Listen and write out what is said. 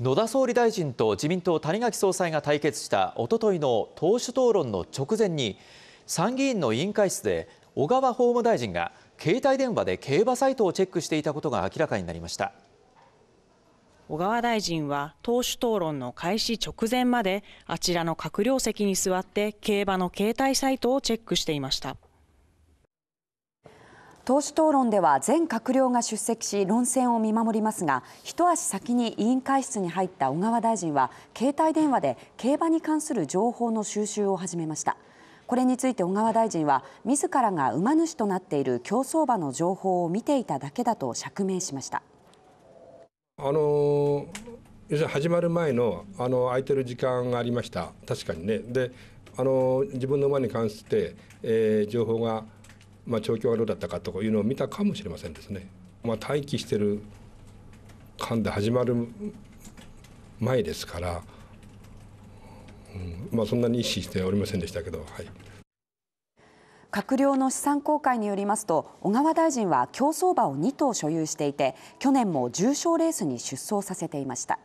野田総理大臣と自民党、谷垣総裁が対決したおとといの党首討論の直前に、参議院の委員会室で、小川法務大臣が携帯電話で競馬サイトをチェックしていたことが明らかになりました。小川大臣は党首討論の開始直前まであちらの閣僚席に座って競馬の携帯サイトをチェックしていました党首討論では全閣僚が出席し論戦を見守りますが一足先に委員会室に入った小川大臣は携帯電話で競馬に関する情報の収集を始めましたこれについて小川大臣は自らが馬主となっている競走馬の情報を見ていただけだと釈明しましたあの始まる前のあの空いてる時間がありました確かにねであの自分の馬に関して、えー、情報がまあ、状況がどうだったかというのを見たかもしれませんですね。まあ、待機してる間で始まる前ですから、うんまあ、そんなに意識しておりませんでしたけど。はい閣僚の資産公開によりますと小川大臣は競走馬を2頭所有していて去年も重賞レースに出走させていました。